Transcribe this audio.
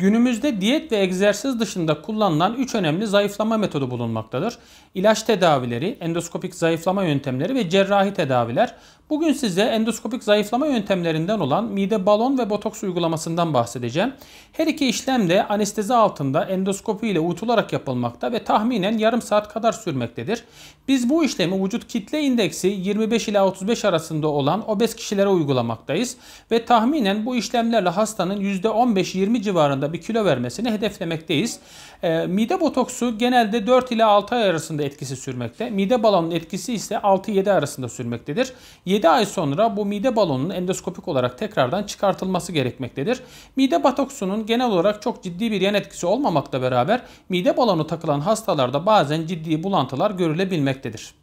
Günümüzde diyet ve egzersiz dışında kullanılan 3 önemli zayıflama metodu bulunmaktadır. İlaç tedavileri, endoskopik zayıflama yöntemleri ve cerrahi tedaviler Bugün size endoskopik zayıflama yöntemlerinden olan mide balon ve botoks uygulamasından bahsedeceğim. Her iki işlem de anestezi altında endoskopi ile uyutularak yapılmakta ve tahminen yarım saat kadar sürmektedir. Biz bu işlemi vücut kitle indeksi 25 ile 35 arasında olan obez kişilere uygulamaktayız ve tahminen bu işlemlerle hastanın %15-20 civarında bir kilo vermesini hedeflemekteyiz. E, mide botoksu genelde 4 ile 6 ay arasında etkisi sürmekte. Mide balonun etkisi ise 6-7 arasında sürmektedir. 7 ay sonra bu mide balonunun endoskopik olarak tekrardan çıkartılması gerekmektedir. Mide batoksunun genel olarak çok ciddi bir yan etkisi olmamakla beraber mide balonu takılan hastalarda bazen ciddi bulantılar görülebilmektedir.